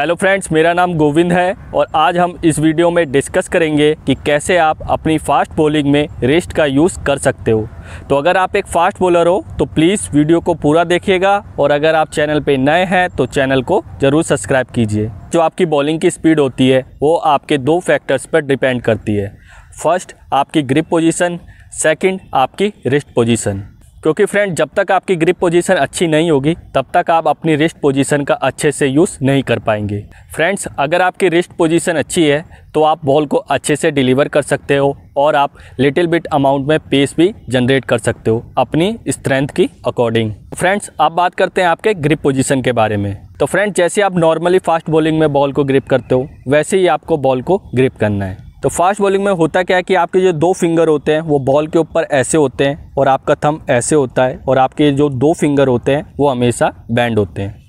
hello friends मेरा नाम गोविंद है और आज हम इस वीडियो में डिस्कस करेंगे कि कैसे आप अपनी फास्ट बॉलिंग में रेस्ट का यूज़ कर सकते हो तो अगर आप एक फास्ट बॉलर हो तो प्लीज़ वीडियो को पूरा देखिएगा और अगर आप चैनल पे नए हैं तो चैनल को ज़रूर सब्सक्राइब कीजिए जो आपकी बॉलिंग की स्पीड होती है वो आपके दो फैक्टर्स पर डिपेंड करती है फर्स्ट आपकी ग्रिप पोजिशन सेकेंड आपकी रिस्ट पोजिशन क्योंकि फ्रेंड जब तक आपकी ग्रिप पोजीशन अच्छी नहीं होगी तब तक आप अपनी रिस्ट पोजीशन का अच्छे से यूज़ नहीं कर पाएंगे फ्रेंड्स अगर आपकी रिस्ट पोजीशन अच्छी है तो आप बॉल को अच्छे से डिलीवर कर सकते हो और आप लिटिल बिट अमाउंट में पेस भी जनरेट कर सकते हो अपनी स्ट्रेंथ की अकॉर्डिंग फ्रेंड्स आप बात करते हैं आपके ग्रिप पोजिशन के बारे में तो फ्रेंड्स जैसे आप नॉर्मली फास्ट बॉलिंग में बॉल को ग्रिप करते हो वैसे ही आपको बॉल को ग्रिप करना है तो फास्ट बॉलिंग में होता क्या है कि आपके जो दो फिंगर होते हैं वो बॉल के ऊपर ऐसे होते हैं और आपका थम ऐसे होता है और आपके जो दो फिंगर होते हैं वो हमेशा बैंड होते हैं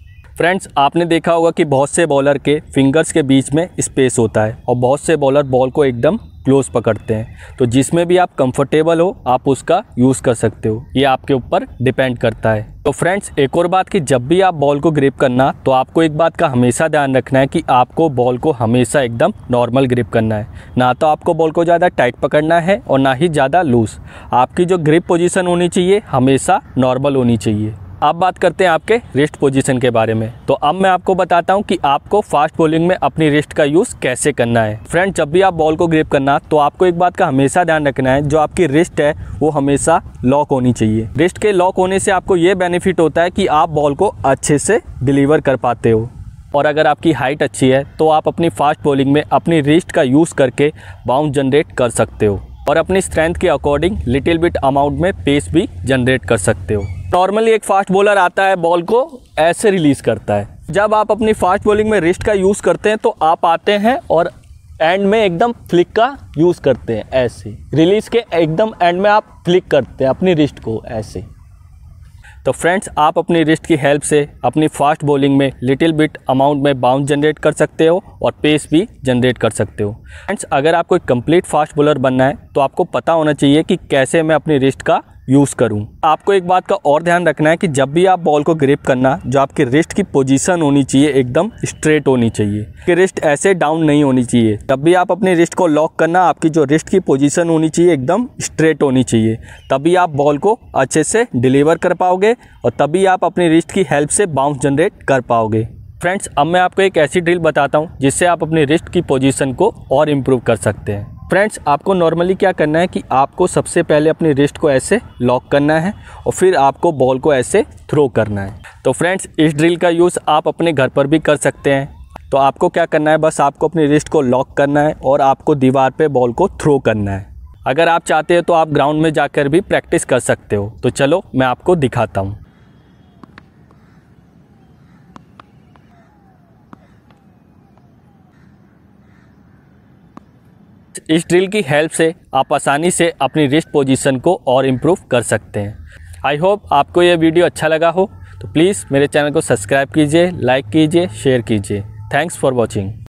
फ्रेंड्स आपने देखा होगा कि बहुत से बॉलर के फिंगर्स के बीच में स्पेस होता है और बहुत से बॉलर बॉल को एकदम क्लोज पकड़ते हैं तो जिसमें भी आप कंफर्टेबल हो आप उसका यूज़ कर सकते हो ये आपके ऊपर डिपेंड करता है तो फ्रेंड्स एक और बात कि जब भी आप बॉल को ग्रिप करना तो आपको एक बात का हमेशा ध्यान रखना है कि आपको बॉल को हमेशा एकदम नॉर्मल ग्रिप करना है ना तो आपको बॉल को ज़्यादा टाइट पकड़ना है और ना ही ज़्यादा लूज आपकी जो ग्रिप पोजिशन होनी चाहिए हमेशा नॉर्मल होनी चाहिए अब बात करते हैं आपके रिस्ट पोजीशन के बारे में तो अब मैं आपको बताता हूं कि आपको फास्ट बॉलिंग में अपनी रिस्ट का यूज़ कैसे करना है फ्रेंड जब भी आप बॉल को ग्रेप करना तो आपको एक बात का हमेशा ध्यान रखना है जो आपकी रिस्ट है वो हमेशा लॉक होनी चाहिए रिस्ट के लॉक होने से आपको ये बेनिफिट होता है कि आप बॉल को अच्छे से डिलीवर कर पाते हो और अगर आपकी हाइट अच्छी है तो आप अपनी फास्ट बॉलिंग में अपनी रिस्ट का यूज़ करके बाउंड जनरेट कर सकते हो और अपनी स्ट्रेंथ के अकॉर्डिंग लिटिल बिट अमाउंट में पेस भी जनरेट कर सकते हो नॉर्मली एक फास्ट बॉलर आता है बॉल को ऐसे रिलीज़ करता है जब आप अपनी फास्ट बॉलिंग में रिस्ट का यूज़ करते हैं तो आप आते हैं और एंड में एकदम फ्लिक का यूज़ करते हैं ऐसे रिलीज़ के एकदम एंड में आप फ्लिक करते हैं अपनी रिस्ट को ऐसे तो फ्रेंड्स आप अपनी रिस्ट की हेल्प से अपनी फास्ट बॉलिंग में लिटिल बिट अमाउंट में बाउंस जनरेट कर सकते हो और पेस भी जनरेट कर सकते हो फ्रेंड्स अगर आपको एक कंप्लीट फास्ट बॉलर बनना है तो आपको पता होना चाहिए कि कैसे मैं अपनी रिस्ट का यूज़ करूँ आपको एक बात का और ध्यान रखना है कि जब भी आप बॉल को ग्रिप करना जो आपके रिस्ट की पोजीशन होनी चाहिए एकदम स्ट्रेट होनी चाहिए कि रिस्ट ऐसे डाउन नहीं होनी चाहिए जब भी आप अपने रिस्ट को लॉक करना आपकी जो रिस्ट की पोजीशन होनी चाहिए एकदम स्ट्रेट होनी चाहिए तभी आप बॉल को अच्छे से डिलीवर कर पाओगे और तभी आप अपनी रिस्ट की हेल्प से बाउंस जनरेट कर पाओगे फ्रेंड्स अब मैं आपको एक ऐसी ड्रिल बताता हूँ जिससे आप अपने रिस्ट की पोजिशन को और इम्प्रूव कर सकते हैं फ्रेंड्स आपको नॉर्मली क्या करना है कि आपको सबसे पहले अपनी रिस्ट को ऐसे लॉक करना है और फिर आपको बॉल को ऐसे थ्रो करना है तो फ्रेंड्स इस ड्रिल का यूज़ आप अपने घर पर भी कर सकते हैं तो आपको क्या करना है बस आपको अपनी रिस्ट को लॉक करना है और आपको दीवार पे बॉल को थ्रो करना है अगर आप चाहते हो तो आप ग्राउंड में जाकर भी प्रैक्टिस कर सकते हो तो चलो मैं आपको दिखाता हूँ इस ड्रिल की हेल्प से आप आसानी से अपनी रिस्ट पोजीशन को और इम्प्रूव कर सकते हैं आई होप आपको यह वीडियो अच्छा लगा हो तो प्लीज़ मेरे चैनल को सब्सक्राइब कीजिए लाइक कीजिए शेयर कीजिए थैंक्स फॉर वॉचिंग